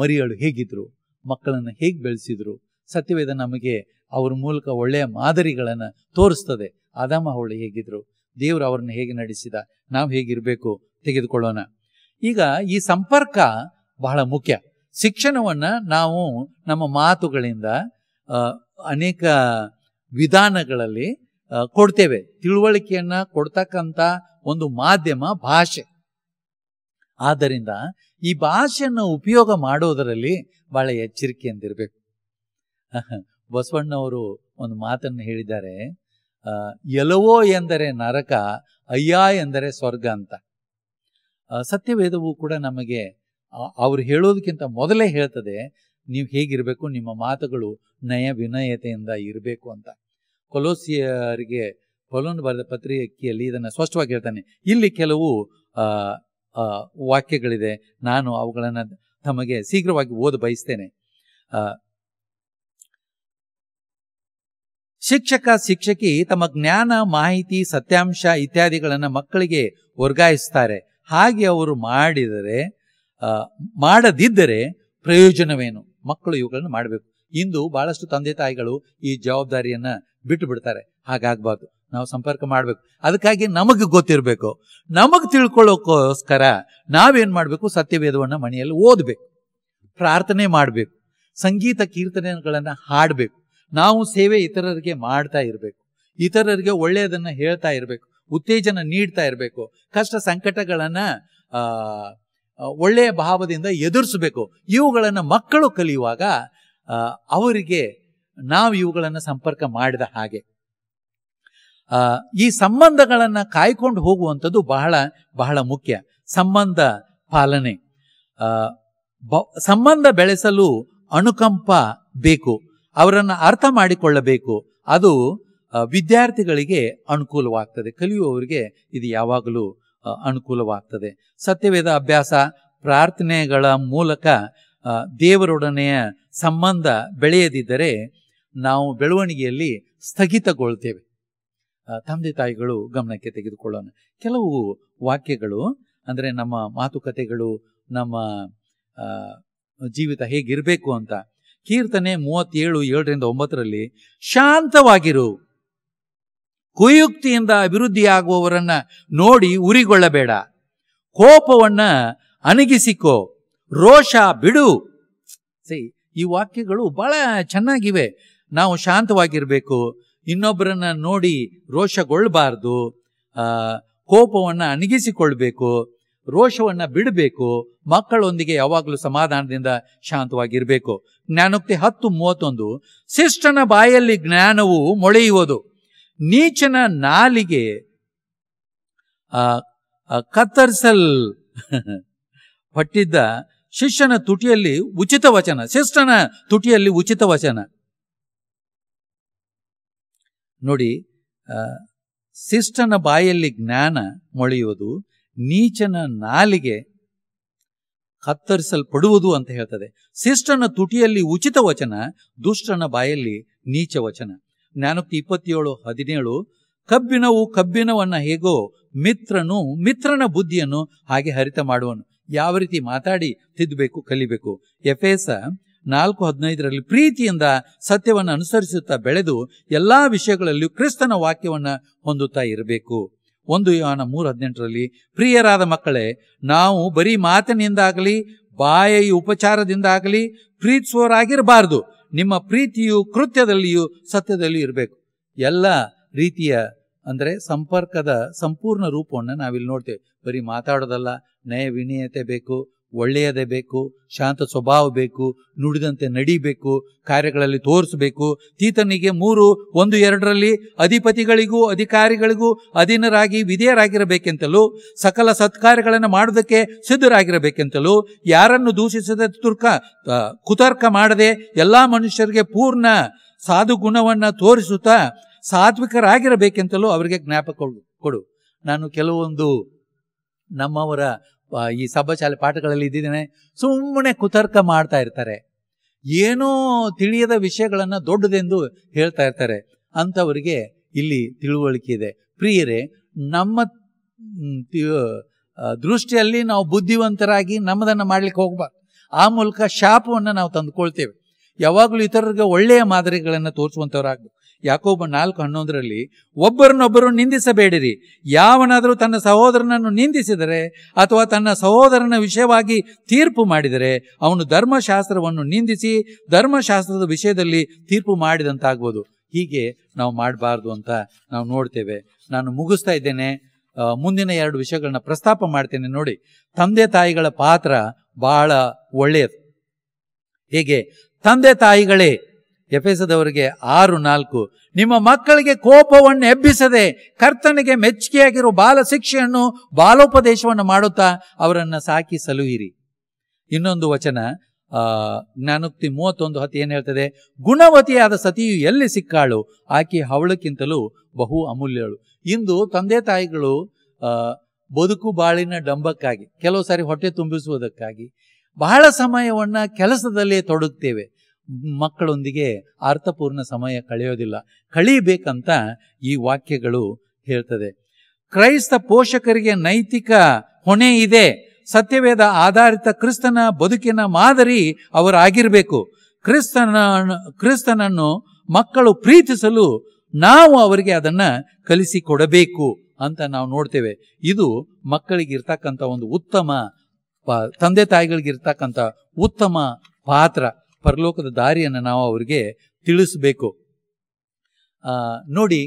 ಮರಿಯಳು ಹೇಗಿದ್ರು ಮಕ್ಕಳನ್ನು ಹೇಗೆ ಬೆಳೆಸಿದ್ರು ಸತ್ಯವೇದ ನಮಗೆ ಅವ್ರ ಮೂಲಕ ಒಳ್ಳೆಯ ಮಾದರಿಗಳನ್ನು ತೋರಿಸ್ತದೆ ಅದಮ್ಮ ಅವಳು ಹೇಗಿದ್ರು ದೇವರು ಅವ್ರನ್ನ ಹೇಗೆ ನಡೆಸಿದ ನಾವು ಹೇಗಿರಬೇಕು ತೆಗೆದುಕೊಳ್ಳೋಣ ಈಗ ಈ ಸಂಪರ್ಕ ಬಹಳ ಮುಖ್ಯ ಶಿಕ್ಷಣವನ್ನು ನಾವು ನಮ್ಮ ಮಾತುಗಳಿಂದ ಅನೇಕ ವಿಧಾನಗಳಲ್ಲಿ ಕೊಡ್ತೇವೆ ತಿಳುವಳಿಕೆಯನ್ನ ಕೊಡ್ತಕ್ಕಂಥ ಒಂದು ಮಾಧ್ಯಮ ಭಾಷೆ ಆದ್ದರಿಂದ ಈ ಭಾಷೆಯನ್ನು ಉಪಯೋಗ ಮಾಡೋದರಲ್ಲಿ ಬಹಳ ಎಚ್ಚರಿಕೆಯಿಂದಿರಬೇಕು ಬಸವಣ್ಣವರು ಒಂದು ಮಾತನ್ನು ಹೇಳಿದ್ದಾರೆ ಎಲವೋ ಎಂದರೆ ನರಕ ಅಯ್ಯ ಎಂದರೆ ಸ್ವರ್ಗ ಅಂತ ಸತ್ಯವೇದವು ಕೂಡ ನಮಗೆ ಅವ್ರು ಹೇಳೋದಕ್ಕಿಂತ ಮೊದಲೇ ಹೇಳ್ತದೆ ನೀವು ಹೇಗಿರಬೇಕು ನಿಮ್ಮ ಮಾತುಗಳು ನಯ ವಿನಯತೆಯಿಂದ ಇರಬೇಕು ಅಂತ ಕೊಲೋಸಿಯರಿಗೆ ಕೊಲೊಂದು ಬರೆದ ಪತ್ರಿಕೆಯಲ್ಲಿ ಇದನ್ನು ಸ್ಪಷ್ಟವಾಗಿ ಹೇಳ್ತಾನೆ ಇಲ್ಲಿ ಕೆಲವು ವಾಕ್ಯಗಳಿದೆ ನಾನು ಅವುಗಳನ್ನು ತಮಗೆ ಶೀಘ್ರವಾಗಿ ಓದ ಬಯಸ್ತೇನೆ ಶಿಕ್ಷಕ ಶಿಕ್ಷಕಿ ತಮ್ಮ ಜ್ಞಾನ ಮಾಹಿತಿ ಸತ್ಯಾಂಶ ಇತ್ಯಾದಿಗಳನ್ನು ಮಕ್ಕಳಿಗೆ ವರ್ಗಾಯಿಸ್ತಾರೆ ಹಾಗೆ ಅವರು ಮಾಡಿದರೆ ಮಾಡದಿದ್ದರೆ ಪ್ರಯೋಜನವೇನು ಮಕ್ಕಳು ಇವುಗಳನ್ನು ಮಾಡಬೇಕು ಇಂದು ಬಹಳಷ್ಟು ತಂದೆ ತಾಯಿಗಳು ಈ ಜವಾಬ್ದಾರಿಯನ್ನು ಬಿಟ್ಟು ಬಿಡ್ತಾರೆ ಹಾಗಾಗಬಾರ್ದು ನಾವು ಸಂಪರ್ಕ ಮಾಡಬೇಕು ಅದಕ್ಕಾಗಿ ನಮಗೆ ಗೊತ್ತಿರಬೇಕು ನಮಗೆ ತಿಳ್ಕೊಳ್ಳೋಕ್ಕೋಸ್ಕರ ನಾವೇನು ಮಾಡಬೇಕು ಸತ್ಯವೇದವನ್ನು ಮನೆಯಲ್ಲಿ ಓದಬೇಕು ಪ್ರಾರ್ಥನೆ ಮಾಡಬೇಕು ಸಂಗೀತ ಕೀರ್ತನೆಗಳನ್ನು ಹಾಡಬೇಕು ನಾವು ಸೇವೆ ಇತರರಿಗೆ ಮಾಡ್ತಾ ಇರಬೇಕು ಇತರರಿಗೆ ಒಳ್ಳೆಯದನ್ನು ಹೇಳ್ತಾ ಇರಬೇಕು ಉತ್ತೇಜನ ನೀಡ್ತಾ ಇರಬೇಕು ಕಷ್ಟ ಸಂಕಟಗಳನ್ನು ಒಳ್ಳೆಯ ಭಾವದಿಂದ ಎದುರಿಸಬೇಕು ಇವುಗಳನ್ನು ಮಕ್ಕಳು ಕಲಿಯುವಾಗ ಅವರಿಗೆ ನಾವು ಇವುಗಳನ್ನು ಸಂಪರ್ಕ ಮಾಡಿದ ಹಾಗೆ ಈ ಸಂಬಂಧಗಳನ್ನು ಕಾಯ್ಕೊಂಡು ಹೋಗುವಂಥದ್ದು ಬಹಳ ಬಹಳ ಮುಖ್ಯ ಸಂಬಂಧ ಪಾಲನೆ ಬ ಸಂಬಂಧ ಬೆಳೆಸಲು ಅನುಕಂಪ ಬೇಕು ಅವರನ್ನು ಅರ್ಥ ಮಾಡಿಕೊಳ್ಳಬೇಕು ಅದು ವಿದ್ಯಾರ್ಥಿಗಳಿಗೆ ಅನುಕೂಲವಾಗ್ತದೆ ಕಲಿಯುವವರಿಗೆ ಇದು ಯಾವಾಗಲೂ ಅನುಕೂಲವಾಗ್ತದೆ ಸತ್ಯವೇದ ಅಭ್ಯಾಸ ಪ್ರಾರ್ಥನೆಗಳ ಮೂಲಕ ದೇವರೊಡನೆಯ ಸಂಬಂಧ ಬೆಳೆಯದಿದ್ದರೆ ನಾವು ಬೆಳವಣಿಗೆಯಲ್ಲಿ ಸ್ಥಗಿತಗೊಳ್ತೇವೆ ತಂದೆ ತಾಯಿಗಳು ಗಮನಕ್ಕೆ ತೆಗೆದುಕೊಳ್ಳೋಣ ಕೆಲವು ವಾಕ್ಯಗಳು ಅಂದರೆ ನಮ್ಮ ಮಾತುಕತೆಗಳು ನಮ್ಮ ಜೀವಿತ ಹೇಗಿರಬೇಕು ಅಂತ ಕೀರ್ತನೆ ಮೂವತ್ತೇಳು ಏಳರಿಂದ ಒಂಬತ್ತರಲ್ಲಿ ಶಾಂತವಾಗಿರು ಕುಯುಕ್ತಿಯಿಂದ ಆಗುವವರನ್ನ ನೋಡಿ ಉರಿಗೊಳ್ಳಬೇಡ ಕೋಪವನ್ನ ಅಣಗಿಸಿಕೋ ರೋಷ ಬಿಡು ಸರಿ ಈ ವಾಕ್ಯಗಳು ಬಹಳ ಚೆನ್ನಾಗಿವೆ ನಾವು ಶಾಂತವಾಗಿರಬೇಕು ಇನ್ನೊಬ್ಬರನ್ನ ನೋಡಿ ರೋಷಗೊಳ್ಳಬಾರ್ದು ಕೋಪವನ್ನು ಅಣಗಿಸಿಕೊಳ್ಬೇಕು ರೋಷವನ್ನು ಬಿಡಬೇಕು ಮಕ್ಕಳೊಂದಿಗೆ ಯಾವಾಗಲೂ ಸಮಾಧಾನದಿಂದ ಶಾಂತವಾಗಿರಬೇಕು ಜ್ಞಾನೋಕ್ತಿ ಹತ್ತು ಮೂವತ್ತೊಂದು ಶಿಷ್ಟನ ಬಾಯಲ್ಲಿ ಜ್ಞಾನವು ಮೊಳೆಯುವುದು ನೀಚನ ನಾಲಿಗೆ ಕತ್ತರಿಸಲ್ ಪಟ್ಟಿದ್ದ ಶಿಷ್ಯನ ತುಟಿಯಲ್ಲಿ ಉಚಿತ ವಚನ ಶಿಷ್ಟನ ತುಟಿಯಲ್ಲಿ ಉಚಿತ ವಚನ ನೋಡಿ ಶಿಷ್ಟನ ಬಾಯಲ್ಲಿ ಜ್ಞಾನ ಮೊಳೆಯುವುದು ನೀಚನ ನಾಲಿಗೆ ಕತ್ತರಿಸಲ್ಪಡುವುದು ಅಂತ ಹೇಳ್ತದೆ ಶಿಷ್ಟನ ತುಟಿಯಲ್ಲಿ ಉಚಿತ ವಚನ ದುಷ್ಟನ ಬಾಯಲ್ಲಿ ನೀಚ ವಚನ ಜ್ಞಾನಕ್ಕೆ ಇಪ್ಪತ್ತೇಳು ಹದಿನೇಳು ಕಬ್ಬಿನವು ಕಬ್ಬಿನವನ್ನ ಹೇಗೋ ಮಿತ್ರನು ಮಿತ್ರನ ಬುದ್ಧಿಯನ್ನು ಹಾಗೆ ಹರಿತ ಮಾಡುವನು ಯಾವ ರೀತಿ ಮಾತಾಡಿ ತಿದ್ದಬೇಕು ಕಲಿಬೇಕು ಎಫೇಸ ನಾಲ್ಕು ಹದಿನೈದರಲ್ಲಿ ಪ್ರೀತಿಯಿಂದ ಸತ್ಯವನ್ನು ಅನುಸರಿಸುತ್ತಾ ಬೆಳೆದು ಎಲ್ಲ ವಿಷಯಗಳಲ್ಲಿಯೂ ಕ್ರಿಸ್ತನ ವಾಕ್ಯವನ್ನು ಹೊಂದುತ್ತಾ ಇರಬೇಕು ಒಂದು ಯೋನ ಮೂರು ಹದಿನೆಂಟರಲ್ಲಿ ಪ್ರಿಯರಾದ ಮಕ್ಕಳೇ ನಾವು ಬರೀ ಮಾತಿನಿಂದಾಗಲಿ ಬಾಯಿ ಉಪಚಾರದಿಂದಾಗಲಿ ಪ್ರೀತಿಸುವರಾಗಿರಬಾರದು ನಿಮ್ಮ ಪ್ರೀತಿಯು ಕೃತ್ಯದಲ್ಲಿಯೂ ಸತ್ಯದಲ್ಲಿಯೂ ಇರಬೇಕು ಎಲ್ಲ ರೀತಿಯ ಅಂದರೆ ಸಂಪರ್ಕದ ಸಂಪೂರ್ಣ ರೂಪವನ್ನು ನಾವಿಲ್ಲಿ ನೋಡ್ತೇವೆ ಬರೀ ಮಾತಾಡೋದಲ್ಲ ನಯ ವಿನೀಯತೆ ಬೇಕು ಒಳ್ಳೆಯದೇ ಬೇಕು ಶಾಂತ ಸ್ವಭಾವ ಬೇಕು ನುಡಿದಂತೆ ನಡಿಬೇಕು ಕಾರ್ಯಗಳಲ್ಲಿ ತೋರಿಸಬೇಕು ತೀತನಿಗೆ ಮೂರು ಒಂದು ಎರಡರಲ್ಲಿ ಅಧಿಪತಿಗಳಿಗೂ ಅಧಿಕಾರಿಗಳಿಗೂ ಅಧೀನರಾಗಿ ವಿಧೇಯರಾಗಿರಬೇಕೆಂತಲೂ ಸಕಲ ಸತ್ಕಾರ್ಯಗಳನ್ನು ಮಾಡುವುದಕ್ಕೆ ಸಿದ್ಧರಾಗಿರಬೇಕೆಂತಲೂ ಯಾರನ್ನು ದೂಷಿಸದ ತುರ್ಕ ಕುತರ್ಕ ಮಾಡದೆ ಎಲ್ಲ ಮನುಷ್ಯರಿಗೆ ಪೂರ್ಣ ಸಾಧುಗುಣವನ್ನು ತೋರಿಸುತ್ತಾ ಸಾತ್ವಿಕರಾಗಿರಬೇಕೆಂತಲೂ ಅವರಿಗೆ ಜ್ಞಾಪಕ ಕೊಡು ನಾನು ಕೆಲವೊಂದು ನಮ್ಮವರ ಈ ಸಭಾಶಾಲೆ ಪಾಠಗಳಲ್ಲಿ ಇದ್ದಿದ್ದೇನೆ ಸುಮ್ಮನೆ ಕುತರ್ಕ ಮಾಡ್ತಾ ಇರ್ತಾರೆ ಏನೋ ತಿಳಿಯದ ವಿಷಯಗಳನ್ನು ದೊಡ್ಡದೆಂದು ಹೇಳ್ತಾ ಇರ್ತಾರೆ ಅಂಥವರಿಗೆ ಇಲ್ಲಿ ತಿಳುವಳಿಕೆ ಇದೆ ಪ್ರಿಯರೇ ನಮ್ಮ ದೃಷ್ಟಿಯಲ್ಲಿ ನಾವು ಬುದ್ಧಿವಂತರಾಗಿ ನಮ್ಮದನ್ನು ಮಾಡ್ಲಿಕ್ಕೆ ಹೋಗ್ಬಾರ್ದು ಆ ಮೂಲಕ ಶಾಪವನ್ನು ನಾವು ತಂದುಕೊಳ್ತೇವೆ ಯಾವಾಗಲೂ ಇತರರಿಗೆ ಒಳ್ಳೆಯ ಮಾದರಿಗಳನ್ನು ತೋರಿಸುವಂಥವ್ರಾಗಬೇಕು ಯಾಕೋಬ ನಾಲ್ಕು ಹನ್ನೊಂದರಲ್ಲಿ ಒಬ್ಬರನ್ನೊಬ್ಬರು ನಿಂದಿಸಬೇಡಿರಿ ಯಾವನಾದರೂ ತನ್ನ ಸಹೋದರನನ್ನು ನಿಂದಿಸಿದರೆ ಅಥವಾ ತನ್ನ ಸಹೋದರನ ವಿಷಯವಾಗಿ ತೀರ್ಪು ಮಾಡಿದರೆ ಅವನು ಧರ್ಮಶಾಸ್ತ್ರವನ್ನು ನಿಂದಿಸಿ ಧರ್ಮಶಾಸ್ತ್ರದ ವಿಷಯದಲ್ಲಿ ತೀರ್ಪು ಮಾಡಿದಂತಾಗ್ಬೋದು ಹೀಗೆ ನಾವು ಮಾಡಬಾರ್ದು ಅಂತ ನಾವು ನೋಡ್ತೇವೆ ನಾನು ಮುಗಿಸ್ತಾ ಇದ್ದೇನೆ ಮುಂದಿನ ಎರಡು ವಿಷಯಗಳನ್ನ ಪ್ರಸ್ತಾಪ ಮಾಡ್ತೇನೆ ನೋಡಿ ತಂದೆ ತಾಯಿಗಳ ಪಾತ್ರ ಬಹಳ ಒಳ್ಳೆಯದು ಹೇಗೆ ತಂದೆ ತಾಯಿಗಳೇ ಎಫೆಸದವರಿಗೆ ಆರು ನಾಲ್ಕು ನಿಮ್ಮ ಮಕ್ಕಳಿಗೆ ಕೋಪವನ್ನು ಎಬ್ಬಿಸದೆ ಕರ್ತನಿಗೆ ಮೆಚ್ಚುಗೆಯಾಗಿರುವ ಬಾಲ ಶಿಕ್ಷೆಯನ್ನು ಬಾಲೋಪದೇಶವನ್ನು ಮಾಡುತ್ತಾ ಅವರನ್ನು ಸಾಕಿ ಸಲುಹಿರಿ ಇನ್ನೊಂದು ವಚನ ಜ್ಞಾನೋಕ್ತಿ ಮೂವತ್ತೊಂದು ಹತ್ತು ಏನು ಹೇಳ್ತದೆ ಗುಣವತಿಯಾದ ಸತಿಯು ಎಲ್ಲಿ ಸಿಕ್ಕಾಳು ಆಕೆ ಅವಳಕ್ಕಿಂತಲೂ ಬಹು ಅಮೂಲ್ಯಳು ಇಂದು ತಂದೆ ತಾಯಿಗಳು ಬದುಕು ಬಾಳಿನ ಡಂಬಕ್ಕಾಗಿ ಕೆಲವು ಸಾರಿ ಹೊಟ್ಟೆ ತುಂಬಿಸುವುದಕ್ಕಾಗಿ ಬಹಳ ಸಮಯವನ್ನು ಕೆಲಸದಲ್ಲಿ ತೊಡಗುತ್ತೇವೆ ಮಕ್ಕಳೊಂದಿಗೆ ಅರ್ಥಪೂರ್ಣ ಸಮಯ ಕಳೆಯೋದಿಲ್ಲ ಕಳೀಬೇಕಂತ ಈ ವಾಕ್ಯಗಳು ಹೇಳ್ತದೆ ಕ್ರೈಸ್ತ ಪೋಷಕರಿಗೆ ನೈತಿಕ ಹೊಣೆ ಇದೆ ಸತ್ಯವೇದ ಆಧಾರಿತ ಕ್ರಿಸ್ತನ ಬದುಕಿನ ಮಾದರಿ ಅವರಾಗಿರಬೇಕು ಕ್ರಿಸ್ತನ ಕ್ರಿಸ್ತನನ್ನು ಮಕ್ಕಳು ಪ್ರೀತಿಸಲು ನಾವು ಅವರಿಗೆ ಅದನ್ನು ಕಲಿಸಿಕೊಡಬೇಕು ಅಂತ ನಾವು ನೋಡ್ತೇವೆ ಇದು ಮಕ್ಕಳಿಗಿರ್ತಕ್ಕಂಥ ಒಂದು ಉತ್ತಮ ತಂದೆ ತಾಯಿಗಳಿಗಿರ್ತಕ್ಕಂಥ ಉತ್ತಮ ಪಾತ್ರ ಪರಲೋಕದ ದಾರಿಯನ್ನು ನಾವು ಅವರಿಗೆ ತಿಳಿಸಬೇಕು ನೋಡಿ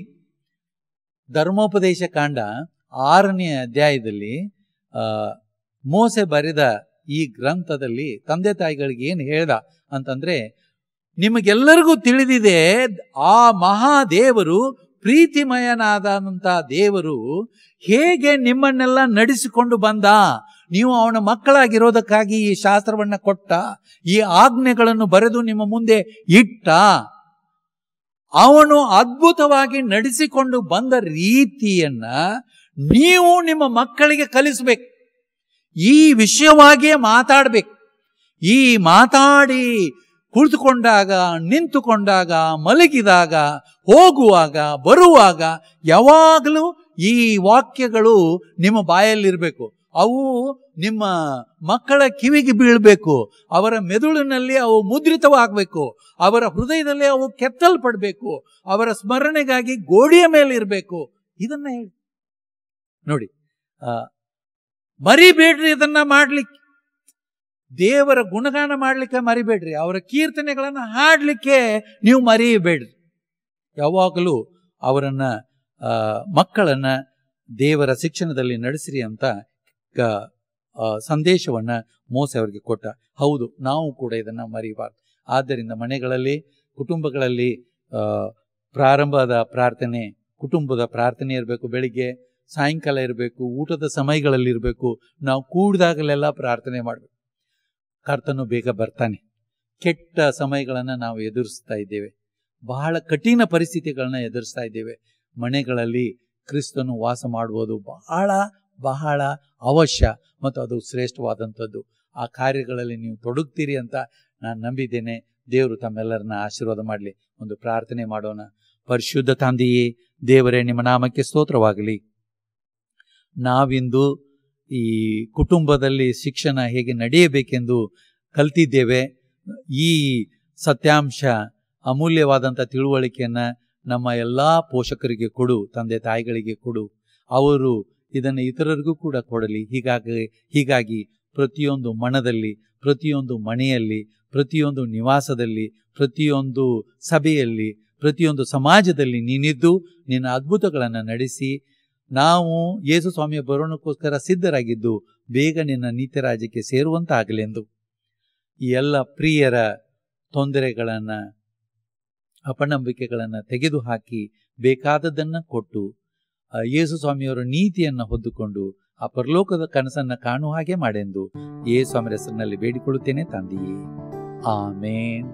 ಧರ್ಮೋಪದೇಶ ಕಾಂಡ ಆರನೇ ಅಧ್ಯಾಯದಲ್ಲಿ ಮೋಸೆ ಬರೆದ ಈ ಗ್ರಂಥದಲ್ಲಿ ತಂದೆ ತಾಯಿಗಳಿಗೆ ಏನು ಹೇಳ್ದ ಅಂತಂದ್ರೆ ನಿಮಗೆಲ್ಲರಿಗೂ ತಿಳಿದಿದೆ ಆ ಮಹಾದೇವರು ಪ್ರೀತಿಮಯನಾದಂತಹ ದೇವರು ಹೇಗೆ ನಿಮ್ಮನ್ನೆಲ್ಲ ನಡೆಸಿಕೊಂಡು ಬಂದ ನೀವು ಅವನ ಮಕ್ಕಳಾಗಿರೋದಕ್ಕಾಗಿ ಈ ಶಾಸ್ತ್ರವನ್ನು ಕೊಟ್ಟ ಈ ಆಜ್ಞೆಗಳನ್ನು ಬರೆದು ನಿಮ್ಮ ಮುಂದೆ ಇಟ್ಟ ಅವನು ಅದ್ಭುತವಾಗಿ ನಡೆಸಿಕೊಂಡು ಬಂದ ರೀತಿಯನ್ನ ನೀವು ನಿಮ್ಮ ಮಕ್ಕಳಿಗೆ ಕಲಿಸಬೇಕು ಈ ವಿಷಯವಾಗಿಯೇ ಮಾತಾಡಬೇಕು ಈ ಮಾತಾಡಿ ಕುಳಿತುಕೊಂಡಾಗ ನಿಂತುಕೊಂಡಾಗ ಮಲಗಿದಾಗ ಹೋಗುವಾಗ ಬರುವಾಗ ಯಾವಾಗಲೂ ಈ ವಾಕ್ಯಗಳು ನಿಮ್ಮ ಬಾಯಲ್ಲಿರಬೇಕು ಅವು ನಿಮ್ಮ ಮಕ್ಕಳ ಕಿವಿಗೆ ಬೀಳಬೇಕು ಅವರ ಮೆದುಳಿನಲ್ಲಿ ಅವು ಮುದ್ರಿತವಾಗಬೇಕು ಅವರ ಹೃದಯದಲ್ಲಿ ಅವು ಕೆತ್ತಲ್ಪಡಬೇಕು ಅವರ ಸ್ಮರಣೆಗಾಗಿ ಗೋಡೆಯ ಮೇಲೆ ಇರಬೇಕು ಇದನ್ನ ಹೇಳಿ ನೋಡಿ ಮರಿಬೇಡ್ರಿ ಇದನ್ನ ಮಾಡಲಿಕ್ಕೆ ದೇವರ ಗುಣಗಾನ ಮಾಡ್ಲಿಕ್ಕೆ ಮರಿಬೇಡ್ರಿ ಅವರ ಕೀರ್ತನೆಗಳನ್ನು ಹಾಡಲಿಕ್ಕೆ ನೀವು ಮರಿಬೇಡ್ರಿ ಯಾವಾಗಲೂ ಅವರನ್ನ ಮಕ್ಕಳನ್ನ ದೇವರ ಶಿಕ್ಷಣದಲ್ಲಿ ನಡೆಸಿರಿ ಅಂತ ಸಂದೇಶವನ್ನು ಮೋಸ ಅವರಿಗೆ ಕೊಟ್ಟ ಹೌದು ನಾವು ಕೂಡ ಇದನ್ನು ಮರೆಯಬಾರ್ದು ಆದ್ದರಿಂದ ಮನೆಗಳಲ್ಲಿ ಕುಟುಂಬಗಳಲ್ಲಿ ಪ್ರಾರಂಭದ ಪ್ರಾರ್ಥನೆ ಕುಟುಂಬದ ಪ್ರಾರ್ಥನೆ ಇರಬೇಕು ಬೆಳಿಗ್ಗೆ ಸಾಯಂಕಾಲ ಇರಬೇಕು ಊಟದ ಸಮಯಗಳಲ್ಲಿ ಇರಬೇಕು ನಾವು ಕೂಡಿದಾಗಲೆಲ್ಲ ಪ್ರಾರ್ಥನೆ ಮಾಡಬೇಕು ಕರ್ತನು ಬೇಗ ಬರ್ತಾನೆ ಕೆಟ್ಟ ಸಮಯಗಳನ್ನು ನಾವು ಎದುರಿಸ್ತಾ ಇದ್ದೇವೆ ಬಹಳ ಕಠಿಣ ಪರಿಸ್ಥಿತಿಗಳನ್ನ ಎದುರಿಸ್ತಾ ಇದ್ದೇವೆ ಮನೆಗಳಲ್ಲಿ ಕ್ರಿಸ್ತನು ವಾಸ ಮಾಡುವುದು ಬಹಳ ಬಹಳ ಅವಶ್ಯ ಮತ್ತು ಅದು ಶ್ರೇಷ್ಠವಾದಂಥದ್ದು ಆ ಕಾರ್ಯಗಳಲ್ಲಿ ನೀವು ತೊಡಗ್ತೀರಿ ಅಂತ ನಾನು ನಂಬಿದ್ದೇನೆ ದೇವರು ತಮ್ಮೆಲ್ಲರನ್ನ ಆಶೀರ್ವಾದ ಮಾಡಲಿ ಒಂದು ಪ್ರಾರ್ಥನೆ ಮಾಡೋಣ ಪರಿಶುದ್ಧ ತಂದೆಯೇ ದೇವರೇ ನಿಮ್ಮ ನಾಮಕ್ಕೆ ಸ್ತೋತ್ರವಾಗಲಿ ನಾವಿಂದು ಈ ಕುಟುಂಬದಲ್ಲಿ ಶಿಕ್ಷಣ ಹೇಗೆ ನಡೆಯಬೇಕೆಂದು ಕಲ್ತಿದ್ದೇವೆ ಈ ಸತ್ಯಾಂಶ ಅಮೂಲ್ಯವಾದಂಥ ತಿಳುವಳಿಕೆಯನ್ನು ನಮ್ಮ ಎಲ್ಲ ಪೋಷಕರಿಗೆ ಕೊಡು ತಂದೆ ತಾಯಿಗಳಿಗೆ ಕೊಡು ಅವರು ಇದನ್ನು ಇತರರಿಗೂ ಕೂಡ ಕೊಡಲಿ ಹೀಗಾಗಿ ಹೀಗಾಗಿ ಪ್ರತಿಯೊಂದು ಮನದಲ್ಲಿ ಪ್ರತಿಯೊಂದು ಮನೆಯಲ್ಲಿ ಪ್ರತಿಯೊಂದು ನಿವಾಸದಲ್ಲಿ ಪ್ರತಿಯೊಂದು ಸಭೆಯಲ್ಲಿ ಪ್ರತಿಯೊಂದು ಸಮಾಜದಲ್ಲಿ ನೀನಿದ್ದು ನಿನ್ನ ಅದ್ಭುತಗಳನ್ನು ನಡೆಸಿ ನಾವು ಯೇಸು ಸ್ವಾಮಿಯ ಬರೋಣಕ್ಕೋಸ್ಕರ ಸಿದ್ಧರಾಗಿದ್ದು ಬೇಗ ನಿನ್ನ ನೀತಿರಾಜ್ಯಕ್ಕೆ ಸೇರುವಂತಾಗಲೆಂದು ಈ ಎಲ್ಲ ಪ್ರಿಯರ ತೊಂದರೆಗಳನ್ನು ಅಪನಂಬಿಕೆಗಳನ್ನು ತೆಗೆದುಹಾಕಿ ಬೇಕಾದದ್ದನ್ನು ಕೊಟ್ಟು ಯೇಸು ಸ್ವಾಮಿಯವರ ನೀತಿಯನ್ನು ಹೊದ್ದುಕೊಂಡು ಆ ಪರಲೋಕದ ಕನಸನ್ನ ಕಾಣುವ ಹಾಗೆ ಮಾಡೆಂದು ಯೇಸು ಸ್ವಾಮಿಯ ಹೆಸರಿನಲ್ಲಿ ಬೇಡಿಕೊಳ್ಳುತ್ತೇನೆ ತಂದೆಯೇ ಆಮೇನ್